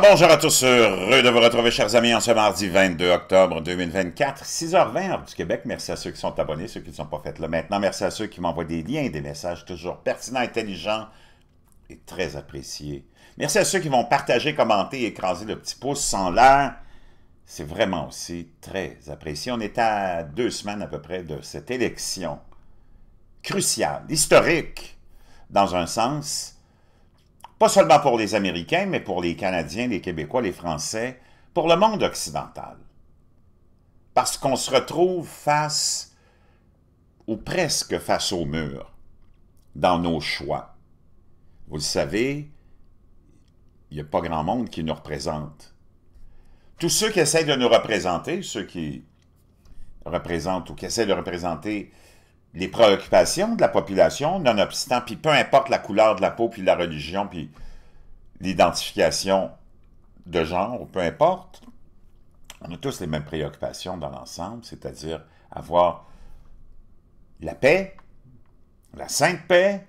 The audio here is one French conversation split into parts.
bonjour à tous, heureux de vous retrouver, chers amis, en ce mardi 22 octobre 2024, 6h20 du Québec. Merci à ceux qui sont abonnés, ceux qui ne sont pas faits là maintenant. Merci à ceux qui m'envoient des liens, des messages toujours pertinents, intelligents et très appréciés. Merci à ceux qui vont partager, commenter, écraser le petit pouce sans l'air. C'est vraiment aussi très apprécié. On est à deux semaines à peu près de cette élection cruciale, historique, dans un sens, pas seulement pour les Américains, mais pour les Canadiens, les Québécois, les Français, pour le monde occidental. Parce qu'on se retrouve face, ou presque face au mur, dans nos choix. Vous le savez, il n'y a pas grand monde qui nous représente. Tous ceux qui essaient de nous représenter, ceux qui représentent ou qui essaient de représenter les préoccupations de la population, non-obstant, puis peu importe la couleur de la peau, puis la religion, puis l'identification de genre, peu importe, on a tous les mêmes préoccupations dans l'ensemble, c'est-à-dire avoir la paix, la sainte paix,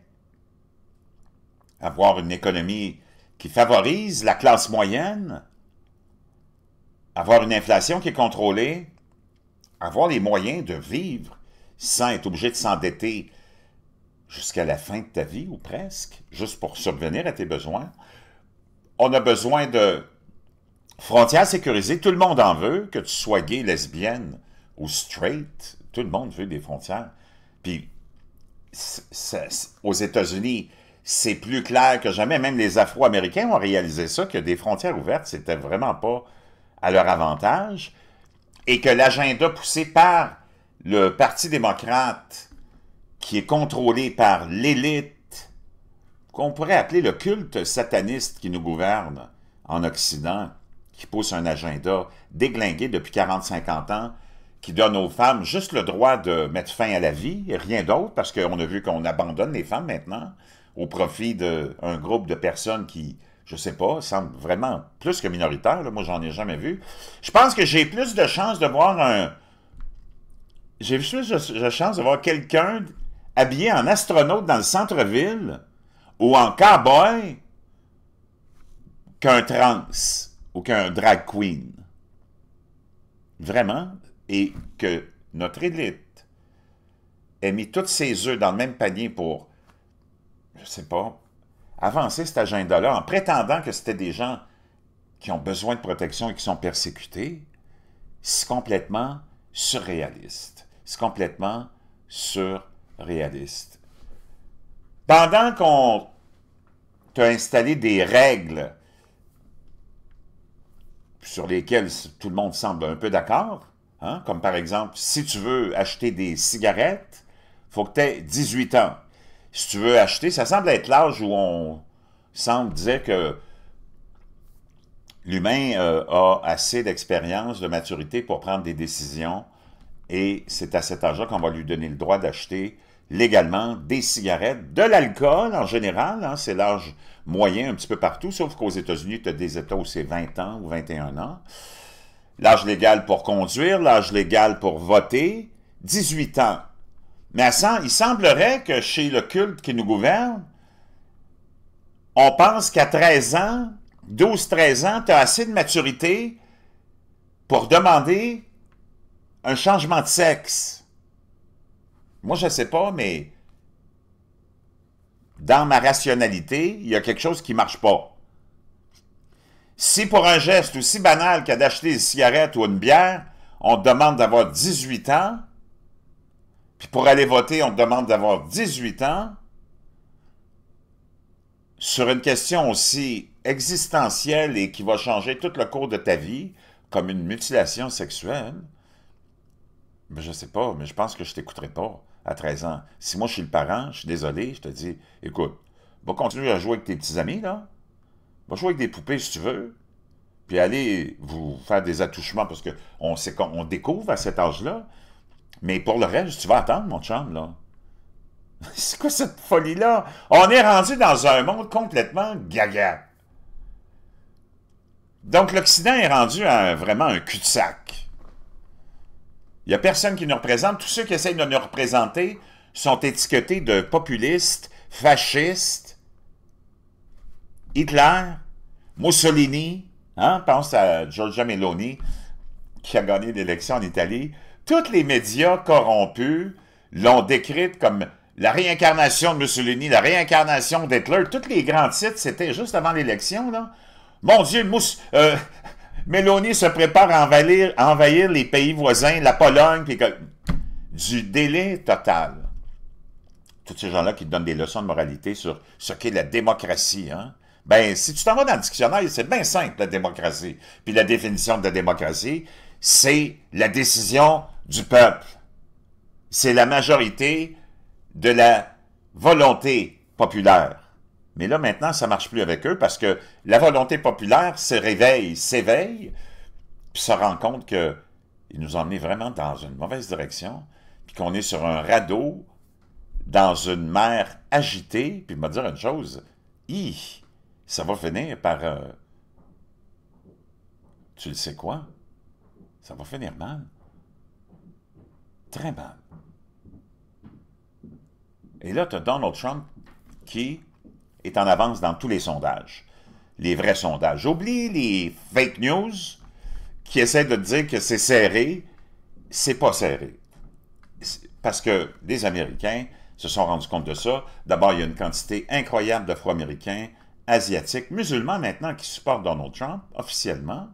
avoir une économie qui favorise la classe moyenne, avoir une inflation qui est contrôlée, avoir les moyens de vivre sans être obligé de s'endetter jusqu'à la fin de ta vie ou presque, juste pour subvenir à tes besoins. On a besoin de frontières sécurisées. Tout le monde en veut, que tu sois gay, lesbienne ou straight. Tout le monde veut des frontières. Puis, aux États-Unis, c'est plus clair que jamais. Même les Afro-Américains ont réalisé ça, que des frontières ouvertes, c'était vraiment pas à leur avantage. Et que l'agenda poussé par le Parti démocrate, qui est contrôlé par l'élite, qu'on pourrait appeler le culte sataniste qui nous gouverne en Occident, qui pousse un agenda déglingué depuis 40-50 ans, qui donne aux femmes juste le droit de mettre fin à la vie, et rien d'autre, parce qu'on a vu qu'on abandonne les femmes maintenant au profit d'un groupe de personnes qui, je ne sais pas, semblent vraiment plus que minoritaire. moi Moi, j'en ai jamais vu. Je pense que j'ai plus de chances de voir un, j'ai juste la chance d'avoir quelqu'un habillé en astronaute dans le centre-ville ou en cowboy qu'un trans ou qu'un drag queen. Vraiment. Et que notre élite ait mis tous ses œufs dans le même panier pour, je sais pas, avancer cet agenda-là en prétendant que c'était des gens qui ont besoin de protection et qui sont persécutés, c'est complètement surréaliste. C'est complètement surréaliste. Pendant qu'on t'a installé des règles sur lesquelles tout le monde semble un peu d'accord, hein, comme par exemple, si tu veux acheter des cigarettes, faut que tu aies 18 ans. Si tu veux acheter, ça semble être l'âge où on semble dire que l'humain euh, a assez d'expérience, de maturité pour prendre des décisions et c'est à cet âge-là qu'on va lui donner le droit d'acheter légalement des cigarettes, de l'alcool en général, hein. c'est l'âge moyen un petit peu partout, sauf qu'aux États-Unis, tu as des États où c'est 20 ans ou 21 ans. L'âge légal pour conduire, l'âge légal pour voter, 18 ans. Mais il semblerait que chez le culte qui nous gouverne, on pense qu'à 13 ans, 12-13 ans, tu as assez de maturité pour demander un changement de sexe. Moi, je ne sais pas, mais dans ma rationalité, il y a quelque chose qui ne marche pas. Si pour un geste aussi banal qu'à d'acheter une cigarette ou une bière, on te demande d'avoir 18 ans, puis pour aller voter, on te demande d'avoir 18 ans, sur une question aussi existentielle et qui va changer tout le cours de ta vie, comme une mutilation sexuelle, mais ben, je sais pas, mais je pense que je t'écouterai pas à 13 ans. Si moi je suis le parent, je suis désolé, je te dis, écoute, va continuer à jouer avec tes petits amis, là. Va jouer avec des poupées si tu veux. Puis allez vous faire des attouchements parce qu'on on découvre à cet âge-là. Mais pour le reste, tu vas attendre, mon chum, là. C'est quoi cette folie-là? On est rendu dans un monde complètement gaga. Donc l'Occident est rendu à vraiment un cul-de-sac. Il n'y a personne qui nous représente. Tous ceux qui essayent de nous représenter sont étiquetés de populistes, fascistes, Hitler, Mussolini, hein, pense à Giorgia Meloni, qui a gagné l'élection en Italie. Tous les médias corrompus l'ont décrite comme la réincarnation de Mussolini, la réincarnation d'Hitler. Tous les grands titres, c'était juste avant l'élection, là. Mon Dieu, mousse euh, Mélanie se prépare à envahir, les pays voisins, la Pologne, puis du délai total. Tous ces gens-là qui donnent des leçons de moralité sur ce qu'est la démocratie, hein. Ben, si tu t'en vas dans le dictionnaire, c'est bien simple, la démocratie. Puis la définition de la démocratie, c'est la décision du peuple. C'est la majorité de la volonté populaire. Mais là, maintenant, ça marche plus avec eux parce que la volonté populaire se réveille, s'éveille, puis se rend compte qu'ils nous emmenés vraiment dans une mauvaise direction, puis qu'on est sur un radeau, dans une mer agitée, puis il dire une chose, hi, ça va finir par... Euh, tu le sais quoi? Ça va finir mal. Très mal. Et là, tu as Donald Trump qui est en avance dans tous les sondages. Les vrais sondages. J'oublie les fake news qui essaient de dire que c'est serré. C'est pas serré. Parce que les Américains se sont rendus compte de ça. D'abord, il y a une quantité incroyable de d'Afro-Américains, Asiatiques, musulmans maintenant qui supportent Donald Trump officiellement,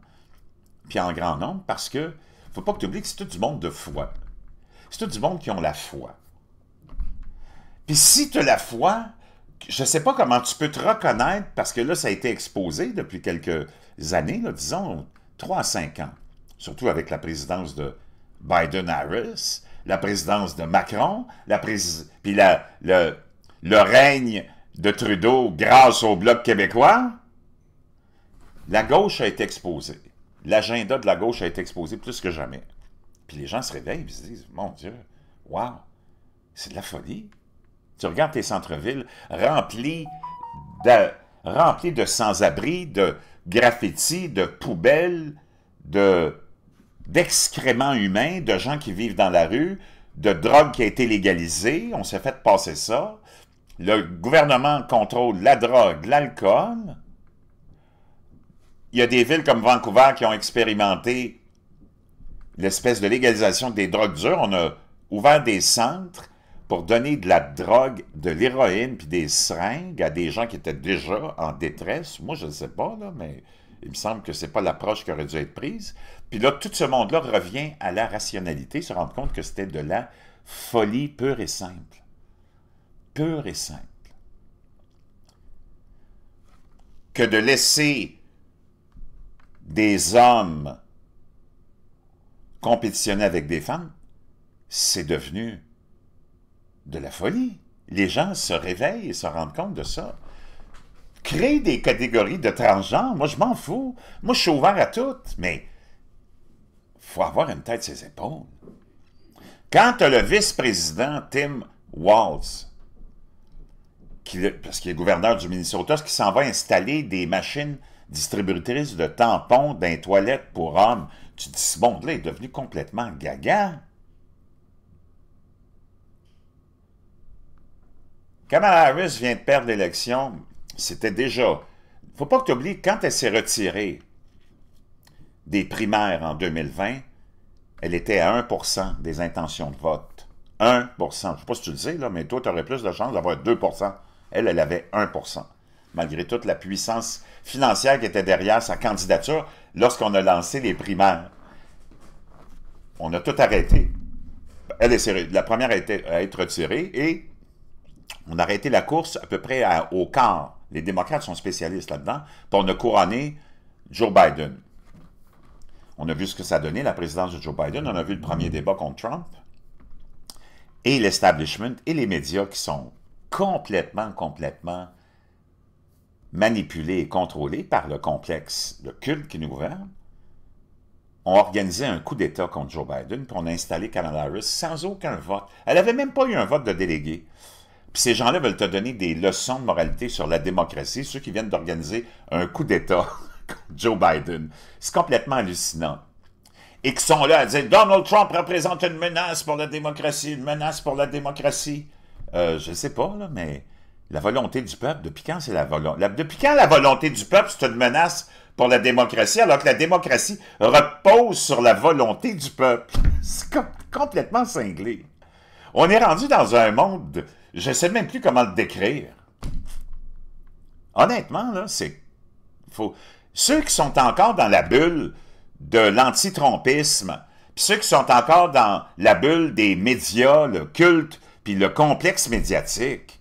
puis en grand nombre, parce que faut pas que tu oublies que c'est tout du monde de foi. C'est tout du monde qui ont la foi. Puis si tu as la foi, je ne sais pas comment tu peux te reconnaître, parce que là, ça a été exposé depuis quelques années, disons 3 à 5 ans, surtout avec la présidence de Biden-Harris, la présidence de Macron, la puis le, le règne de Trudeau grâce au Bloc québécois, la gauche a été exposée. L'agenda de la gauche a été exposé plus que jamais. Puis les gens se réveillent et se disent, mon Dieu, wow, c'est de la folie. Tu regardes tes centres-villes remplis de, de sans-abri, de graffitis, de poubelles, de d'excréments humains, de gens qui vivent dans la rue, de drogue qui a été légalisée, on s'est fait passer ça. Le gouvernement contrôle la drogue, l'alcool. Il y a des villes comme Vancouver qui ont expérimenté l'espèce de légalisation des drogues dures. On a ouvert des centres pour donner de la drogue, de l'héroïne puis des seringues à des gens qui étaient déjà en détresse. Moi, je ne sais pas, là, mais il me semble que ce n'est pas l'approche qui aurait dû être prise. Puis là, tout ce monde-là revient à la rationalité, se rendre compte que c'était de la folie pure et simple. Pure et simple. Que de laisser des hommes compétitionner avec des femmes, c'est devenu de la folie. Les gens se réveillent et se rendent compte de ça. Créer des catégories de transgenres, moi je m'en fous. Moi je suis ouvert à toutes, mais faut avoir une tête ses épaules. Quand le vice-président Tim Walz, parce qu'il est gouverneur du Minnesota, qui s'en va installer des machines distributrices de tampons dans les toilettes pour hommes, tu dis, bon, là, est devenu complètement gaga. Kamala Harris vient de perdre l'élection, c'était déjà... faut pas que tu oublies, quand elle s'est retirée des primaires en 2020, elle était à 1 des intentions de vote. 1 Je ne sais pas si tu le sais, là, mais toi, tu aurais plus de chances d'avoir 2 Elle, elle avait 1 malgré toute la puissance financière qui était derrière sa candidature lorsqu'on a lancé les primaires. On a tout arrêté. Elle est la première a été à être retirée et on a arrêté la course à peu près à, au quart. Les démocrates sont spécialistes là-dedans. pour on a couronné Joe Biden. On a vu ce que ça donnait, la présidence de Joe Biden. On a vu le premier débat contre Trump. Et l'establishment et les médias qui sont complètement, complètement manipulés et contrôlés par le complexe, le culte qui nous gouverne, ont organisé un coup d'État contre Joe Biden, pour on a installé Kamala Harris sans aucun vote. Elle n'avait même pas eu un vote de délégué. Puis ces gens-là veulent te donner des leçons de moralité sur la démocratie, ceux qui viennent d'organiser un coup d'État contre Joe Biden. C'est complètement hallucinant. Et qui sont là à dire Donald Trump représente une menace pour la démocratie, une menace pour la démocratie. Je euh, je sais pas, là, mais la volonté du peuple, depuis quand c'est la volonté? Depuis quand la volonté du peuple, c'est une menace pour la démocratie, alors que la démocratie repose sur la volonté du peuple? C'est complètement cinglé. On est rendu dans un monde je ne sais même plus comment le décrire. Honnêtement, là, c'est... Faut... Ceux qui sont encore dans la bulle de l'antitrompisme, puis ceux qui sont encore dans la bulle des médias, le culte, puis le complexe médiatique,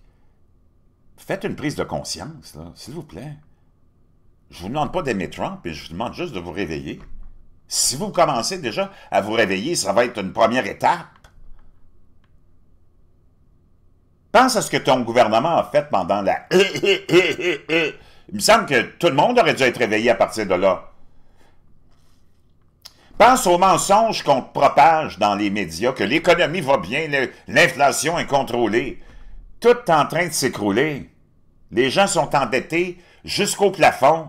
faites une prise de conscience, s'il vous plaît. Je vous demande pas d'aimer Trump, mais je vous demande juste de vous réveiller. Si vous commencez déjà à vous réveiller, ça va être une première étape. Pense à ce que ton gouvernement a fait pendant la... Il me semble que tout le monde aurait dû être réveillé à partir de là. Pense aux mensonges qu'on propage dans les médias, que l'économie va bien, l'inflation est contrôlée. Tout est en train de s'écrouler. Les gens sont endettés jusqu'au plafond.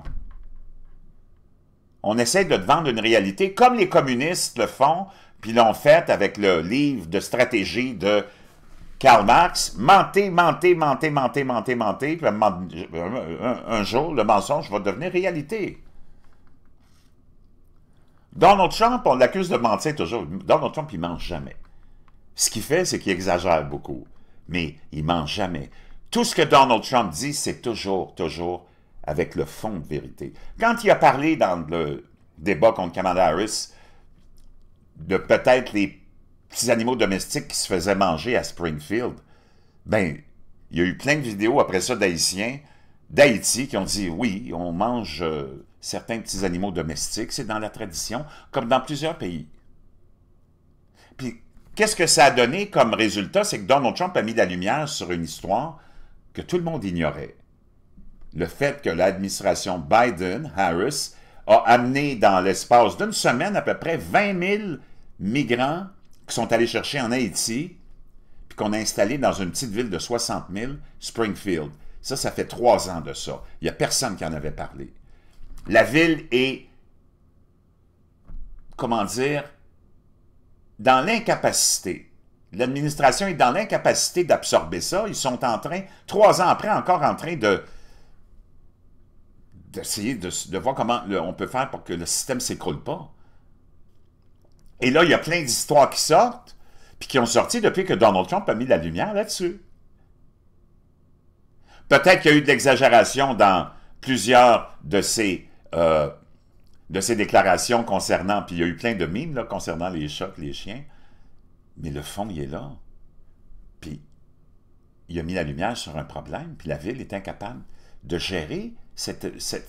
On essaie de te vendre une réalité comme les communistes le font, puis l'ont fait avec le livre de stratégie de Karl Marx, mentez, mentez, mentez, mentez, mentez, mentez, puis un, jour, le mensonge va devenir réalité. Donald Trump, on l'accuse de mentir toujours. Donald Trump, il ment jamais. Ce qu'il fait, c'est qu'il exagère beaucoup, mais il ment jamais. Tout ce que Donald Trump dit, c'est toujours, toujours avec le fond de vérité. Quand il a parlé dans le débat contre Kamala Harris de peut-être les petits animaux domestiques qui se faisaient manger à Springfield. Ben, il y a eu plein de vidéos après ça d'Haïtiens d'Haïti qui ont dit oui, on mange euh, certains petits animaux domestiques, c'est dans la tradition, comme dans plusieurs pays. Puis, qu'est-ce que ça a donné comme résultat? C'est que Donald Trump a mis la lumière sur une histoire que tout le monde ignorait. Le fait que l'administration Biden-Harris a amené dans l'espace d'une semaine à peu près 20 000 migrants qui sont allés chercher en Haïti, puis qu'on a installé dans une petite ville de 60 000, Springfield. Ça, ça fait trois ans de ça. Il n'y a personne qui en avait parlé. La ville est, comment dire, dans l'incapacité. L'administration est dans l'incapacité d'absorber ça. Ils sont en train, trois ans après, encore en train de d'essayer de, voir comment on peut faire pour que le système ne s'écroule pas. Et là, il y a plein d'histoires qui sortent, puis qui ont sorti depuis que Donald Trump a mis la lumière là-dessus. Peut-être qu'il y a eu de l'exagération dans plusieurs de ces, euh, de ces déclarations concernant, puis il y a eu plein de mimes concernant les chats, les chiens, mais le fond, il est là. Puis il a mis la lumière sur un problème, puis la ville est incapable de gérer cet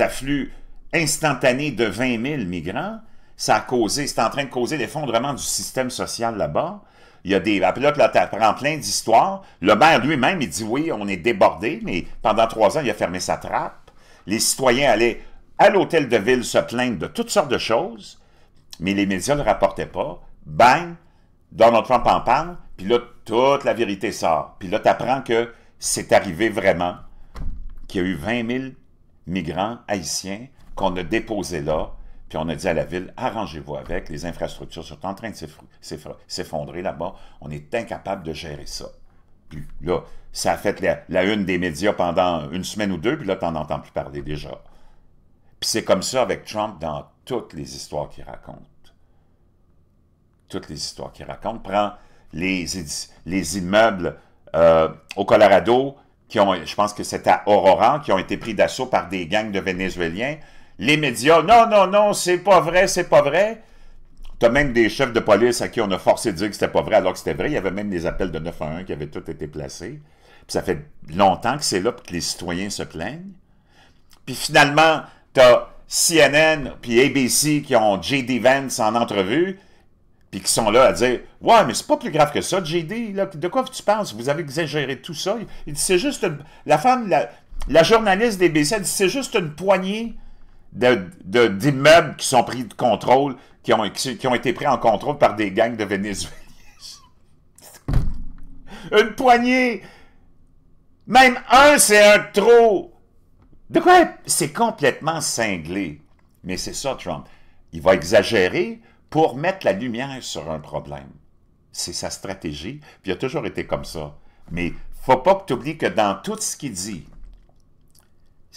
afflux instantané de 20 000 migrants ça a causé, c'est en train de causer l'effondrement du système social là-bas. Il y a des. puis là, tu apprends plein d'histoires. Le maire lui-même, il dit oui, on est débordé, mais pendant trois ans, il a fermé sa trappe. Les citoyens allaient à l'hôtel de ville se plaindre de toutes sortes de choses, mais les médias ne le rapportaient pas. Bang! Donald Trump en parle, puis là, toute la vérité sort. Puis là, tu apprends que c'est arrivé vraiment, qu'il y a eu 20 000 migrants haïtiens qu'on a déposés là puis on a dit à la ville, arrangez-vous avec, les infrastructures sont en train de s'effondrer là-bas, on est incapable de gérer ça. Puis là, ça a fait la, une des médias pendant une semaine ou deux, puis là, n'en entends plus parler déjà. Puis c'est comme ça avec Trump dans toutes les histoires qu'il raconte. Toutes les histoires qu'il raconte. Prends les, les immeubles euh, au Colorado, qui ont, je pense que c'est à Aurora, qui ont été pris d'assaut par des gangs de Vénézuéliens les médias, non, non, non, c'est pas vrai, c'est pas vrai. T'as même des chefs de police à qui on a forcé de dire que c'était pas vrai alors que c'était vrai. Il y avait même des appels de 911 qui avaient tous été placés. Puis ça fait longtemps que c'est là que les citoyens se plaignent. Puis finalement, as CNN puis ABC qui ont J.D. Vance en entrevue puis qui sont là à dire « Ouais, mais c'est pas plus grave que ça, J.D. de quoi tu penses? Vous avez exagéré tout ça. » Il C'est juste... La femme, la, journaliste d'ABC, elle C'est juste une poignée. » d'immeubles de, d'immeubles qui sont pris de contrôle, qui ont, ont été pris en contrôle par des gangs de Vénézuéliens. Une poignée! Même un, c'est un trop! De quoi? C'est complètement cinglé. Mais c'est ça, Trump. Il va exagérer pour mettre la lumière sur un problème. C'est sa stratégie, puis il a toujours été comme ça. Mais faut pas que tu oublies que dans tout ce qu'il dit,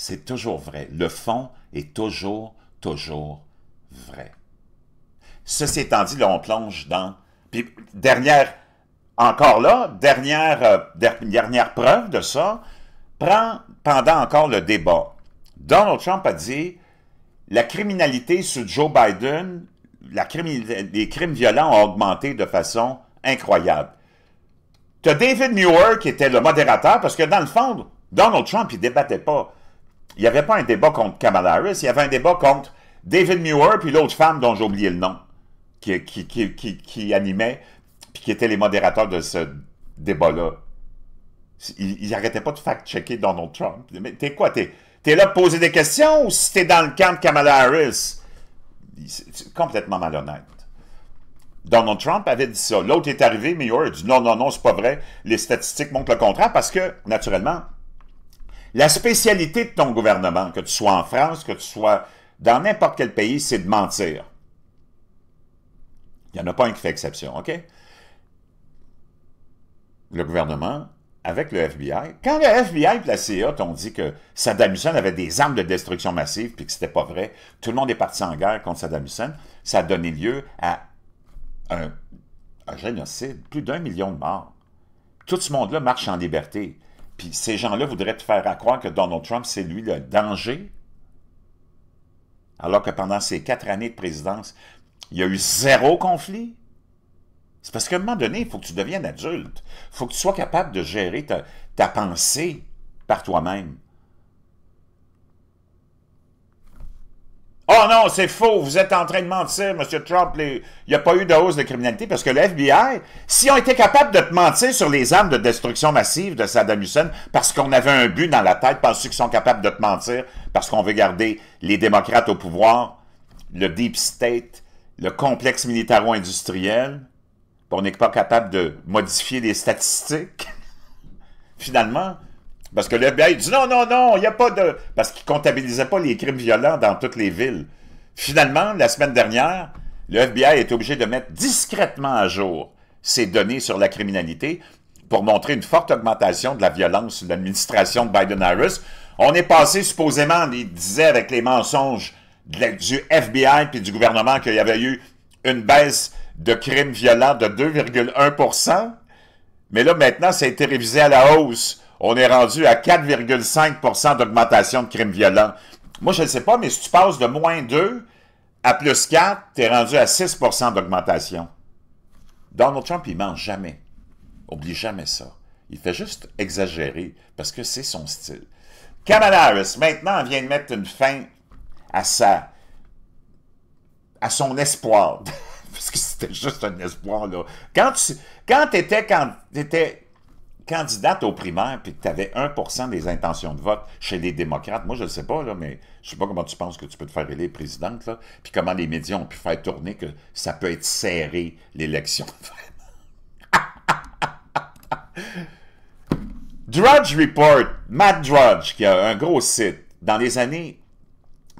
c'est toujours vrai. Le fond est toujours, toujours vrai. Ceci étant dit, là, on plonge dans... Puis, dernière, encore là, dernière, euh, dernière preuve de ça, prend, pendant encore le débat, Donald Trump a dit, la criminalité sur Joe Biden, la les crimes violents ont augmenté de façon incroyable. Tu as David Muir qui était le modérateur, parce que dans le fond, Donald Trump, il débattait pas il n'y avait pas un débat contre Kamala Harris, il y avait un débat contre David Muir, puis l'autre femme dont j'ai oublié le nom, qui, animait, puis qui était les modérateurs de ce débat-là. Ils n'arrêtaient pas de fact-checker Donald Trump. Mais t'es quoi? T'es là pour poser des questions ou si t'es dans le camp de Kamala Harris? C'est complètement malhonnête. Donald Trump avait dit ça. L'autre est arrivé, Muir a dit non, non, non, c'est pas vrai. Les statistiques montrent le contraire parce que, naturellement, la spécialité de ton gouvernement, que tu sois en France, que tu sois dans n'importe quel pays, c'est de mentir. Il n'y en a pas un qui fait exception, OK? Le gouvernement, avec le FBI, quand le FBI et la CIA dit que Saddam Hussein avait des armes de destruction massive puis que c'était pas vrai, tout le monde est parti en guerre contre Saddam Hussein, ça a donné lieu à un, un génocide, plus d'un million de morts. Tout ce monde-là marche en liberté. Puis ces gens-là voudraient te faire croire que Donald Trump, c'est lui le danger, alors que pendant ces quatre années de présidence, il y a eu zéro conflit. C'est parce qu'à un moment donné, il faut que tu deviennes adulte. Il faut que tu sois capable de gérer ta pensée par toi-même. Oh non, c'est faux, vous êtes en train de mentir, M. Trump. Il n'y a pas eu de hausse de criminalité parce que le FBI, si on était capable de te mentir sur les armes de destruction massive de Saddam Hussein parce qu'on avait un but dans la tête, parce ceux qu'ils sont capables de te mentir parce qu'on veut garder les démocrates au pouvoir, le deep state, le complexe militaro-industriel? On n'est pas capable de modifier les statistiques? Finalement, parce que le FBI dit non, non, non, il n'y a pas de. Parce qu'ils ne comptabilisaient pas les crimes violents dans toutes les villes. Finalement, la semaine dernière, le FBI est obligé de mettre discrètement à jour ses données sur la criminalité pour montrer une forte augmentation de la violence sous l'administration de Biden-Harris. On est passé supposément, il disait avec les mensonges du FBI puis du gouvernement qu'il y avait eu une baisse de crimes violents de 2,1 mais là maintenant, ça a été révisé à la hausse on est rendu à 4,5 d'augmentation de crimes violents. Moi, je ne sais pas, mais si tu passes de moins 2 à plus 4, tu es rendu à 6 d'augmentation. Donald Trump, il ment jamais. Oublie jamais ça. Il fait juste exagérer parce que c'est son style. Kamala Harris, maintenant, vient de mettre une fin à sa à son espoir. parce que c'était juste un espoir, là. Quand tu quand étais, quand étais candidate aux primaires puis que tu avais 1 des intentions de vote chez les démocrates, moi je ne sais pas, là, mais je sais pas comment tu penses que tu peux te faire élire présidente, là, puis comment les médias ont pu faire tourner que ça peut être serré l'élection. Drudge Report, Matt Drudge, qui a un gros site, dans les années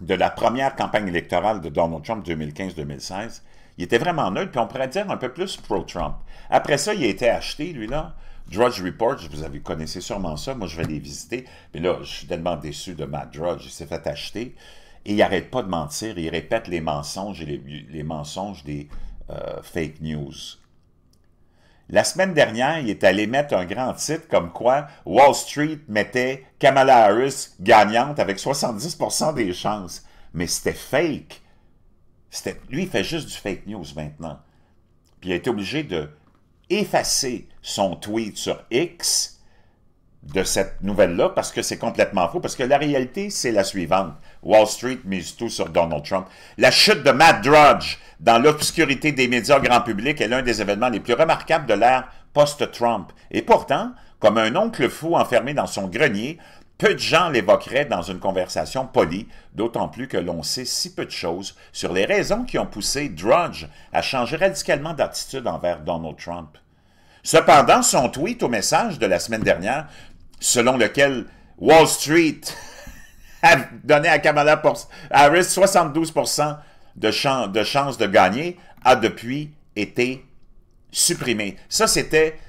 de la première campagne électorale de Donald Trump 2015-2016, il était vraiment neutre, puis on pourrait dire un peu plus pro-Trump. Après ça, il a été acheté, lui-là, Drudge Report, vous avez connaissez sûrement ça. Moi, je vais les visiter. Mais là, je suis tellement déçu de Matt Drudge. Il s'est fait acheter et il n'arrête pas de mentir. Il répète les mensonges et les, mensonges des euh, fake news. La semaine dernière, il est allé mettre un grand titre comme quoi Wall Street mettait Kamala Harris gagnante avec 70% des chances. Mais c'était fake. Lui, il fait juste du fake news maintenant. Puis il a été obligé de effacer son tweet sur X de cette nouvelle-là parce que c'est complètement faux, parce que la réalité, c'est la suivante. Wall Street mise tout sur Donald Trump. La chute de Matt Drudge dans l'obscurité des médias grand public est l'un des événements les plus remarquables de l'ère post-Trump. Et pourtant, comme un oncle fou enfermé dans son grenier, peu de gens l'évoqueraient dans une conversation polie, d'autant plus que l'on sait si peu de choses sur les raisons qui ont poussé Drudge à changer radicalement d'attitude envers Donald Trump. Cependant, son tweet au message de la semaine dernière, selon lequel Wall Street a donné à Kamala Harris 72 de, de chances de gagner, a depuis été supprimé. Ça, c'était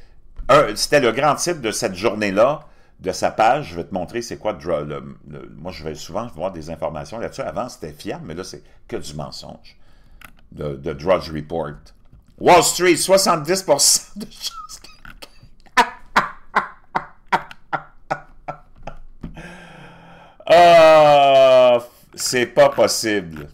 le grand titre de cette journée-là de sa page, je vais te montrer c'est quoi Moi, je vais souvent voir des informations là-dessus. Avant, c'était fiable, mais là, c'est que du mensonge. De, Drudge Report. Wall Street, 70% de choses. Ah, c'est pas possible.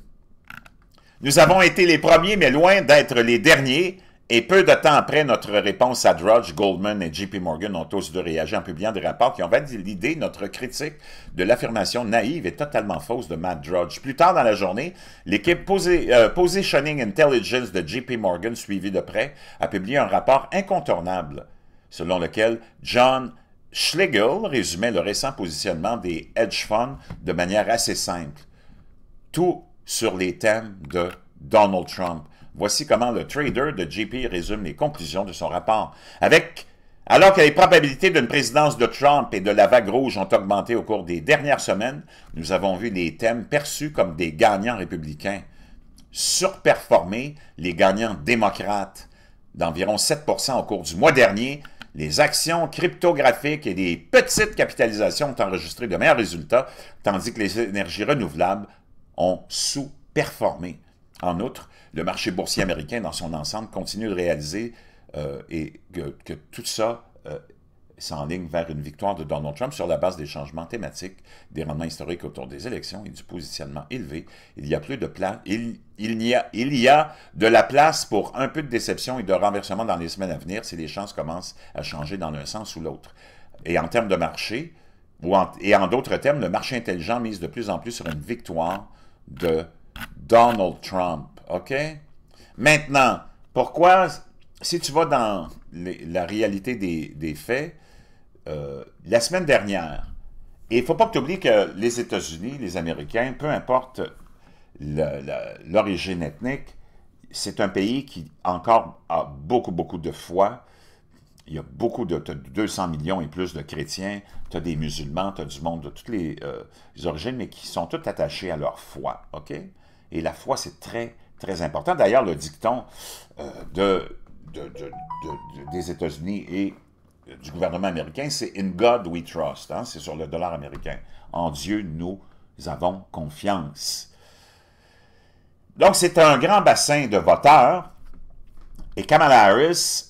Nous avons été les premiers, mais loin d'être les derniers. Et peu de temps après notre réponse à Drudge, Goldman et JP Morgan ont tous de réagir en publiant des rapports qui ont validé notre critique de l'affirmation naïve et totalement fausse de Matt Drudge. Plus tard dans la journée, l'équipe euh, Positioning Intelligence de JP Morgan, suivie de près, a publié un rapport incontournable selon lequel John Schlegel résumait le récent positionnement des hedge funds de manière assez simple. Tout sur les thèmes de Donald Trump. Voici comment le trader de JP résume les conclusions de son rapport. Avec alors que les probabilités d'une présidence de Trump et de la vague rouge ont augmenté au cours des dernières semaines, nous avons vu les thèmes perçus comme des gagnants républicains surperformer les gagnants démocrates d'environ 7 au cours du mois dernier. Les actions cryptographiques et les petites capitalisations ont enregistré de meilleurs résultats, tandis que les énergies renouvelables ont sous-performé. En outre, le marché boursier américain dans son ensemble continue de réaliser euh, et que, tout ça euh, s'enligne vers une victoire de Donald Trump sur la base des changements thématiques, des rendements historiques autour des élections et du positionnement élevé. Il y a plus de place. Il, il, a, il y a de la place pour un peu de déception et de renversement dans les semaines à venir si les chances commencent à changer dans un sens ou l'autre. Et en termes de marché, ou et en d'autres termes, le marché intelligent mise de plus en plus sur une victoire de Donald Trump. OK? Maintenant, pourquoi, si tu vas dans la réalité des, faits, euh, la semaine dernière, et il ne faut pas que tu oublies que les États-Unis, les Américains, peu importe l'origine ethnique, c'est un pays qui encore a beaucoup, beaucoup de foi. Il y a beaucoup de, as 200 millions et plus de chrétiens, tu as des musulmans, tu as du monde de toutes les, euh, origines, mais qui sont tous attachés à leur foi, OK? Et la foi, c'est très, très important. D'ailleurs, le dicton euh, des États-Unis et du gouvernement américain, c'est In God we trust. Hein? C'est sur le dollar américain. En Dieu, nous avons confiance. Donc, c'est un grand bassin de voteurs. Et Kamala Harris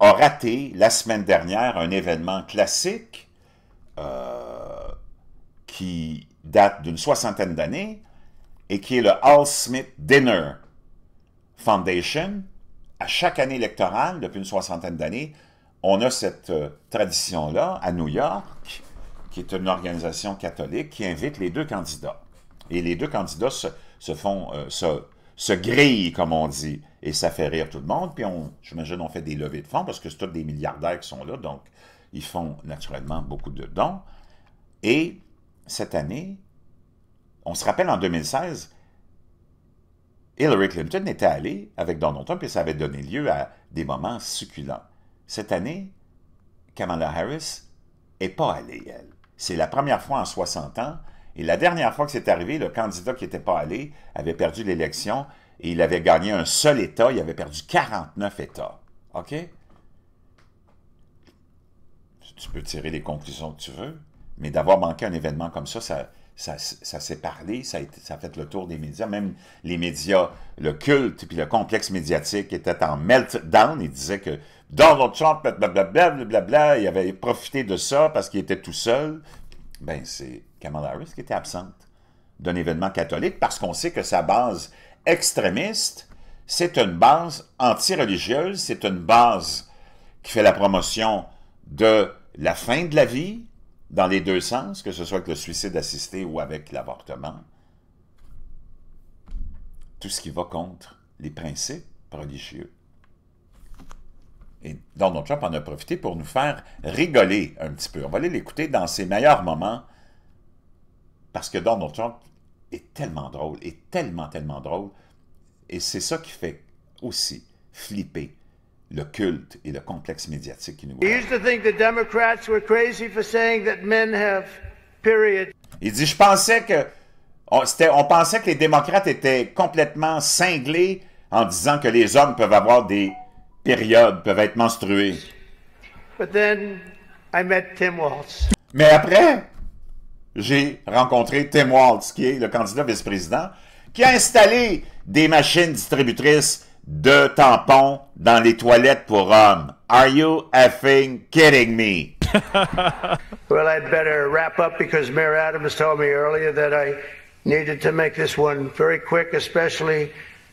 a raté la semaine dernière un événement classique euh, qui date d'une soixantaine d'années, et qui est le hall Smith Dinner Foundation, à chaque année électorale, depuis une soixantaine d'années, on a cette euh, tradition-là à New York, qui est une organisation catholique qui invite les deux candidats. Et les deux candidats se, font, euh, se, se, grillent, comme on dit, et ça fait rire tout le monde. Puis j'imagine on fait des levées de fonds parce que c'est tous des milliardaires qui sont là, donc ils font naturellement beaucoup de dons. Et cette année, on se rappelle en 2016, Hillary Clinton était allée avec Donald Trump et ça avait donné lieu à des moments succulents. Cette année, Kamala Harris n'est pas allée, elle. C'est la première fois en 60 ans et la dernière fois que c'est arrivé, le candidat qui n'était pas allé avait perdu l'élection et il avait gagné un seul État, il avait perdu 49 États. OK? Tu peux tirer les conclusions que tu veux, mais d'avoir manqué un événement comme ça, ça, ça, s'est parlé, ça a, fait le tour des médias, même les médias, le culte puis le complexe médiatique était en meltdown. Ils disaient que Donald Trump, blablabla, bla, il avait profité de ça parce qu'il était tout seul. Ben, c'est Kamala Harris qui était absente d'un événement catholique parce qu'on sait que sa base extrémiste, c'est une base anti-religieuse, c'est une base qui fait la promotion de la fin de la vie, dans les deux sens, que ce soit avec le suicide assisté ou avec l'avortement, tout ce qui va contre les principes religieux. Et Donald Trump en a profité pour nous faire rigoler un petit peu. On va aller l'écouter dans ses meilleurs moments, parce que Donald Trump est tellement drôle, est tellement, tellement drôle, et c'est ça qui fait aussi flipper le culte et le complexe médiatique qui nous Il dit, je pensais que on, on, pensait que les démocrates étaient complètement cinglés en disant que les hommes peuvent avoir des périodes, peuvent être menstrués. Mais après, j'ai rencontré Tim Walz, qui est le candidat vice-président, qui a installé des machines distributrices deux tampons dans les toilettes pour hommes. Are you effing kidding me? well, I better wrap up because Mayor Adams told me earlier that I needed to make this one very quick, especially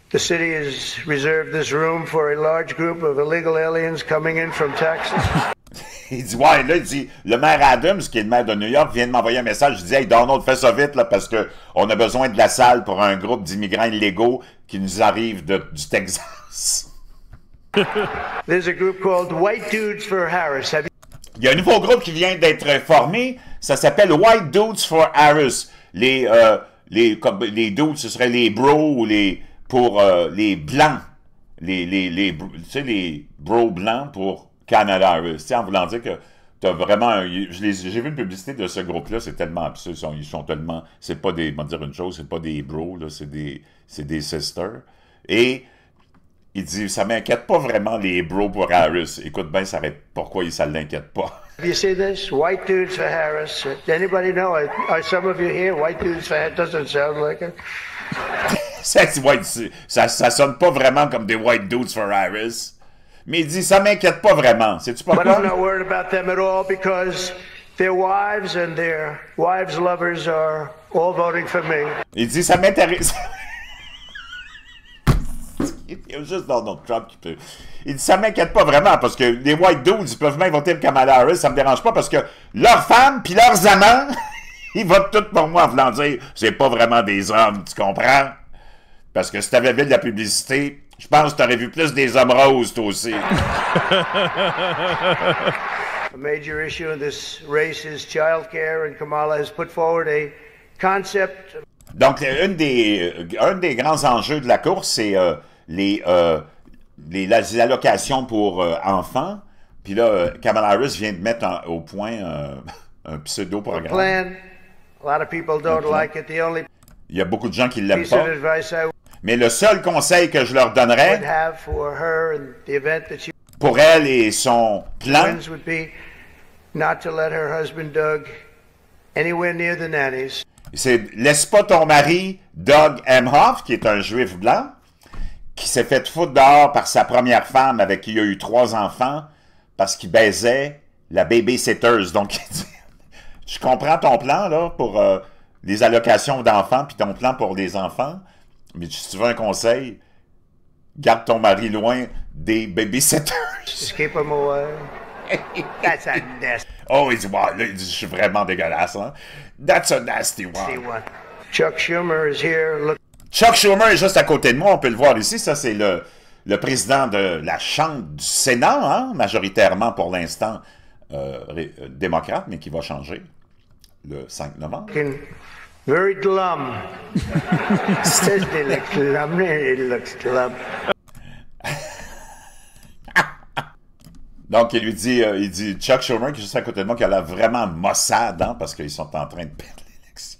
the city has reserved this room for a large group of illegal aliens coming in from Texas. il dit, ouais, là, il dit, le maire Adams, qui est le maire de New York, vient de m'envoyer un message. Je dis, hey, Donald, fais ça vite, là, parce que on a besoin de la salle pour un groupe d'immigrants illégaux qui nous arrive de, du Texas. il y a un nouveau groupe qui vient d'être formé. Ça s'appelle White Dudes for Harris. Les, euh, les, comme, les dudes, ce serait les bros les, pour euh, les blancs. Les, les, les, tu sais, les bros blancs pour Canada Tiens, en voulant dire que t'as vraiment j'ai vu une publicité de ce groupe là c'est tellement absurde ils sont, tellement c'est pas des on dire une chose c'est pas des bros là c'est des c'est des sisters et il dit ça m'inquiète pas vraiment les bros pour Harris écoute bien ça pourquoi ça l'inquiète pas You this? White dudes for Harris. Anybody know? Are some of you here? White dudes for doesn't sound like it. ça, ça, ça sonne pas vraiment comme des white dudes for Harris mais il dit ça m'inquiète pas vraiment. C'est-tu pas moi. Il dit ça m'intéresse. Il y a juste Donald Trump qui peut. Il dit ça m'inquiète pas vraiment parce que les white dudes ils peuvent même voter pour Kamala Harris, ça me dérange pas parce que leurs femmes puis leurs amants, ils votent toutes pour moi en voulant dire c'est pas vraiment des hommes, tu comprends? Parce que si t'avais vu de la publicité, je pense que aurais vu plus des hommes roses, toi aussi. Donc, une des, euh, un des grands enjeux de la course, c'est euh, les, euh, les, allocations pour enfants. Puis là, Kamala Harris vient de mettre au point un pseudo-programme. Il y a beaucoup de gens qui l'aiment pas. Mais le seul conseil que je leur donnerais pour elle et son plan c'est laisse pas ton mari, Doug Emhoff, qui est un juif blanc, qui s'est fait foutre dehors par sa première femme avec qui il a eu trois enfants parce qu'il baisait la baby Donc, je comprends ton plan là pour euh, les allocations d'enfants, puis ton plan pour les enfants, mais si tu veux un conseil, garde ton mari loin des babysitters. Skip That's a nasty. Oh, il dit, je suis vraiment dégueulasse, hein. That's a nasty one. Chuck Schumer est juste à côté de moi, on peut le voir ici. Ça, c'est le, le président de la Chambre du Sénat, hein, majoritairement pour l'instant euh, euh, démocrate, mais qui va changer le 5 novembre. Very glum. He le glum, looks glum. Donc, il lui dit, euh, il dit Chuck Schumer, qui est juste à côté de moi, qui a l'air vraiment Mossad, hein, parce qu'ils sont en train de perdre l'élection.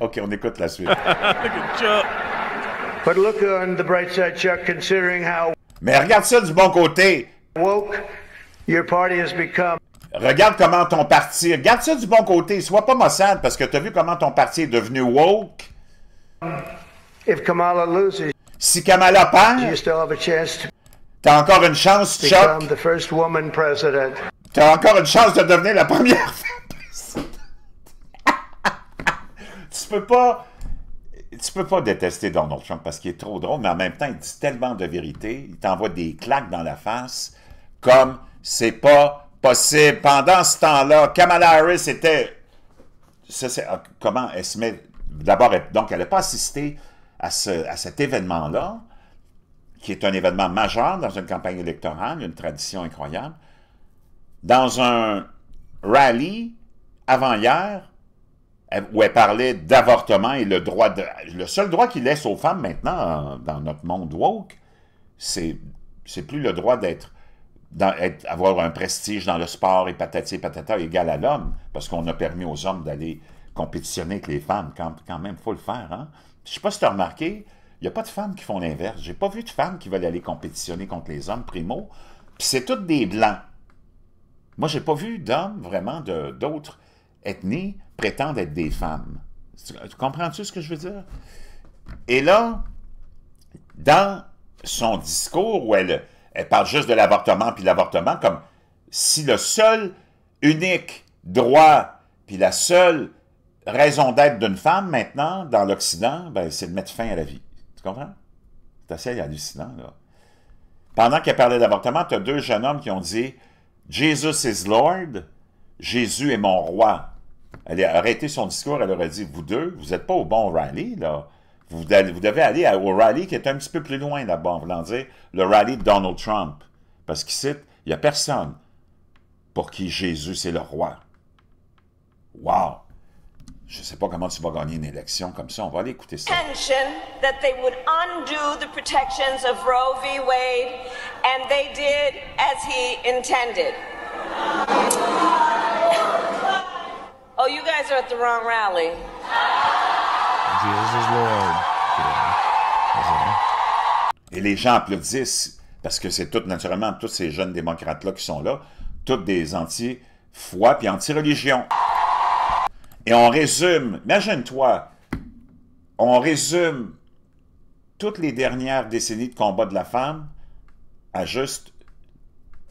OK, on écoute la suite. But look on the bright side, Chuck, considering how Mais regarde ça du bon côté. woke your party has become. Regarde comment ton parti... Garde ça du bon côté. Sois pas maussade parce que tu as vu comment ton parti est devenu woke. If Kamala si Kamala perd, t'as encore une chance, Chuck. T'as encore une chance de devenir la première femme tu peux pas... Tu peux pas détester Donald Trump parce qu'il est trop drôle, mais en même temps, il dit tellement de vérité, il t'envoie des claques dans la face, comme c'est pas pendant ce temps-là, Kamala Harris était... Ah, comment elle se met... D'abord, donc, elle n'a pas assisté à, à cet événement-là, qui est un événement majeur dans une campagne électorale, une tradition incroyable, dans un rallye avant-hier, où elle parlait d'avortement et le droit de... Le seul droit qu'il laisse aux femmes maintenant dans notre monde woke, c'est plus le droit d'être avoir un prestige dans le sport et patati et patata égal à l'homme, parce qu'on a permis aux hommes d'aller compétitionner avec les femmes. Quand, quand même, il faut le faire. Hein? Je ne sais pas si tu as remarqué, il n'y a pas de femmes qui font l'inverse. Je n'ai pas vu de femmes qui veulent aller compétitionner contre les hommes primo. Puis c'est toutes des blancs. Moi, je n'ai pas vu d'hommes vraiment d'autres ethnies prétendre être des femmes. tu comprends-tu ce que je veux dire? Et là, dans son discours où elle elle parle juste de l'avortement puis l'avortement comme si le seul unique droit puis la seule raison d'être d'une femme maintenant dans l'Occident, ben, c'est de mettre fin à la vie. Tu comprends? C'est assez hallucinant, là. Pendant qu'elle parlait d'avortement, tu as deux jeunes hommes qui ont dit « Jesus is Lord, Jésus est mon roi ». Elle a arrêté son discours, elle aurait dit « Vous deux, vous n'êtes pas au bon rallye, là. Vous, devez aller au rallye qui est un petit peu plus loin là-bas, en le rallye de Donald Trump. Parce qu'ici, il n'y a personne pour qui Jésus, c'est le roi. Wow! Je ne sais pas comment tu vas gagner une élection comme ça. On va aller écouter ça. Oh, you guys are at the wrong rally. Et les gens applaudissent, parce que c'est tout, naturellement, tous ces jeunes démocrates-là qui sont là, toutes des anti-foi puis anti-religion. Et on résume, imagine-toi, on résume toutes les dernières décennies de combat de la femme à juste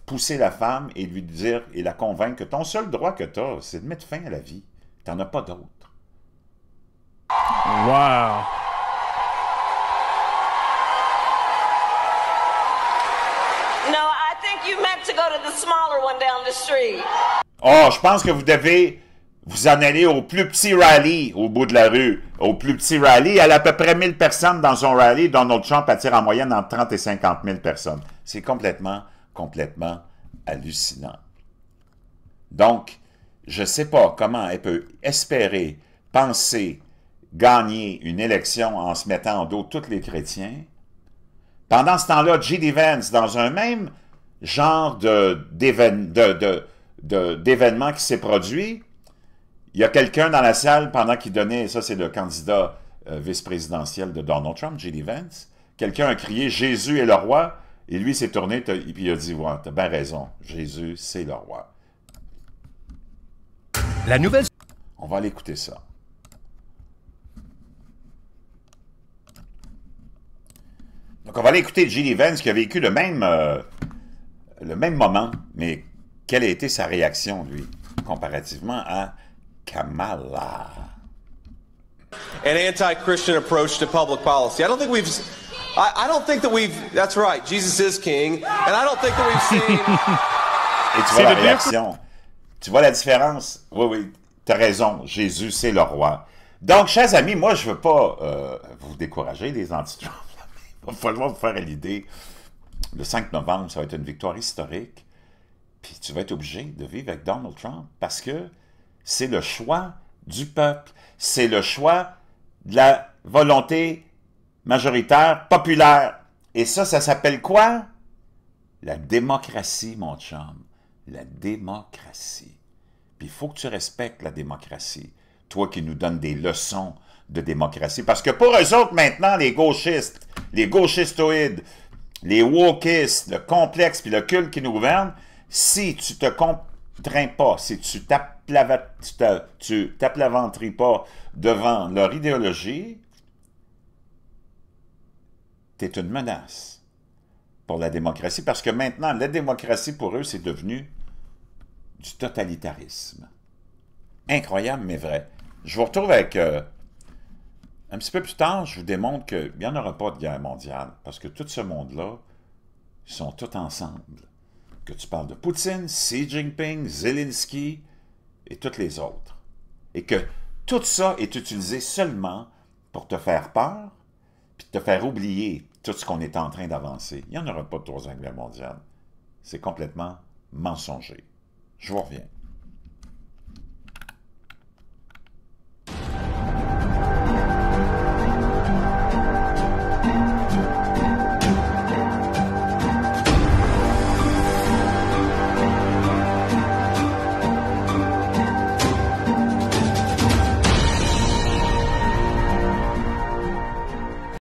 pousser la femme et lui dire et la convaincre que ton seul droit que tu as, c'est de mettre fin à la vie. Tu n'en as pas d'autre. Wow. Oh, je pense que vous devez vous en aller au plus petit rallye au bout de la rue. Au plus petit rallye, y a à peu près 1000 personnes dans son rallye. Donald Trump attire en moyenne entre 30 et 50 000 personnes. C'est complètement, complètement hallucinant. Donc, je ne sais pas comment elle peut espérer, penser gagner une élection en se mettant en dos tous les chrétiens. Pendant ce temps-là, J.D. Vance, dans un même genre d'événement qui s'est produit, il y a quelqu'un dans la salle pendant qu'il donnait, ça c'est le candidat euh, vice-présidentiel de Donald Trump, J.D. Vance, quelqu'un a crié « Jésus est le roi », et lui s'est tourné, et il a dit ouais, « t'as bien raison, Jésus c'est le roi ». La nouvelle... On va aller écouter ça. Donc, on va aller écouter Gilles Evans qui a vécu le même, euh, le même moment, mais quelle a été sa réaction, lui, comparativement à Kamala? An anti-Christian approach to public policy. I don't think we've I, I, don't think that we've. That's right. Jesus is king, and I don't think that we've seen. Et tu vois la réaction. Tu vois la différence. Oui, oui. T'as raison. Jésus, c'est le roi. Donc, chers amis, moi, je veux pas euh, vous décourager des anti-Trump. Il va falloir vous faire l'idée. Le 5 novembre, ça va être une victoire historique. Puis tu vas être obligé de vivre avec Donald Trump parce que c'est le choix du peuple. C'est le choix de la volonté majoritaire populaire. Et ça, ça s'appelle quoi? La démocratie, mon chum. La démocratie. Puis il faut que tu respectes la démocratie. Toi qui nous donnes des leçons de démocratie. Parce que pour eux autres, maintenant, les gauchistes, les gauchistoïdes, les wokistes, le complexe puis le culte qui nous gouverne, si tu te contrains pas, si tu t'aplaventris pas devant leur idéologie, tu es une menace pour la démocratie, parce que maintenant, la démocratie pour eux, c'est devenu du totalitarisme. Incroyable, mais vrai. Je vous retrouve avec... Euh, un petit peu plus tard, je vous démontre qu'il n'y en aura pas de guerre mondiale, parce que tout ce monde-là, ils sont tous ensemble. Que tu parles de Poutine, Xi Jinping, Zelensky et toutes les autres. Et que tout ça est utilisé seulement pour te faire peur, puis te faire oublier tout ce qu'on est en train d'avancer. Il n'y en aura pas de troisième guerre mondiale. C'est complètement mensonger. Je vous reviens.